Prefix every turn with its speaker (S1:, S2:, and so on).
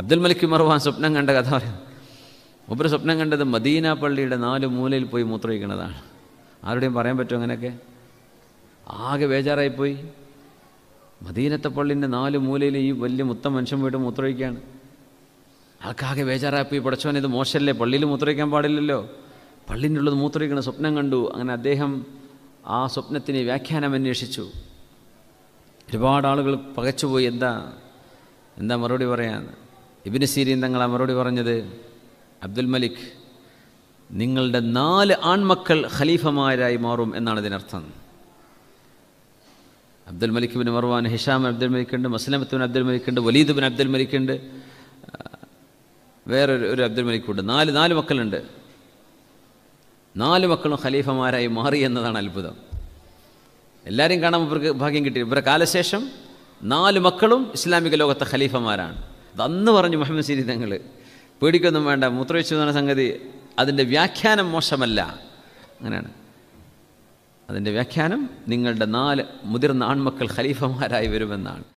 S1: അബ്ദുൽ മലിക് മർവാൻ സ്വപ്നം കണ്ട കഥ പറയാം ഒബ്ബർ സ്വപ്നം കണ്ടത് മദീന പള്ളിയുടെ നാല് മൂലയിൽ പോയി മൂത്രയിക്കുന്നതാണ് ആരുടെയും പറയാൻ പറ്റും അങ്ങനെയൊക്കെ ആകെ ബേജാറായിപ്പോയി മദീനത്തെ പള്ളിൻ്റെ നാല് മൂലയിൽ ഈ വലിയ മുത്തം മനുഷ്യൻ പോയിട്ട് മൂത്രമൊഴിക്കുകയാണ് ആൾക്കാകെ ബേജാറായിപ്പോയി പടച്ചവൻ ഇത് മോശമല്ലേ പള്ളിയിൽ മൂത്രമൊഴിക്കാൻ പാടില്ലല്ലോ പള്ളിൻ്റെ ഉള്ളത് മൂത്രമൊഴിക്കണ സ്വപ്നം കണ്ടു അങ്ങനെ അദ്ദേഹം ആ സ്വപ്നത്തിന് വ്യാഖ്യാനം അന്വേഷിച്ചു ഒരുപാട് ആളുകൾ പകച്ചുപോയി എന്താ എന്താ മറുപടി പറയാമെന്ന് ഇബിന് സീരീൻ തങ്ങൾ മറുപടി പറഞ്ഞത് അബ്ദുൽ മലിക് നിങ്ങളുടെ നാല് ആൺമക്കൾ ഖലീഫമാരായി മാറും എന്നാണ് ഇതിനർത്ഥം Abdul Malik bin Marwan Hisham Abdul Malik ഉണ്ട് മസ്ലമത്ത് അബ്ദുൽ മലിക് ഉണ്ട് വലീദ് ബിൻ അബ്ദുൽ മലിക് ഉണ്ട് വേറൊരു ഒരു അബ്ദുൽ മലിക് ഉണ്ട് നാല് നാല് മക്കളുണ്ട് നാല് മക്കളും ഖലീഫമാരായി മാറി എന്നതാണ് അത്ഭുതം എല്ലാവരും കാണാൻ ഇവർക്ക് ഭാഗ്യം കിട്ടി ഇവരുടെ കാലശേഷം നാല് മക്കളും ഇസ്ലാമിക ലോകത്തെ ഖലീഫമാരാണ് അന്ന് പറഞ്ഞു മുഹമ്മദ് സിരി തങ്ങൾ പേടിക്കൊന്നും വേണ്ട മൂത്രവെച്ചു സംഗതി അതിൻ്റെ വ്യാഖ്യാനം മോശമല്ല അങ്ങനെയാണ് അതിൻ്റെ വ്യാഖ്യാനം നിങ്ങളുടെ നാല് മുതിർന്ന ആൺമക്കൾ ഖലീഫമാരായി വരുമെന്നാണ്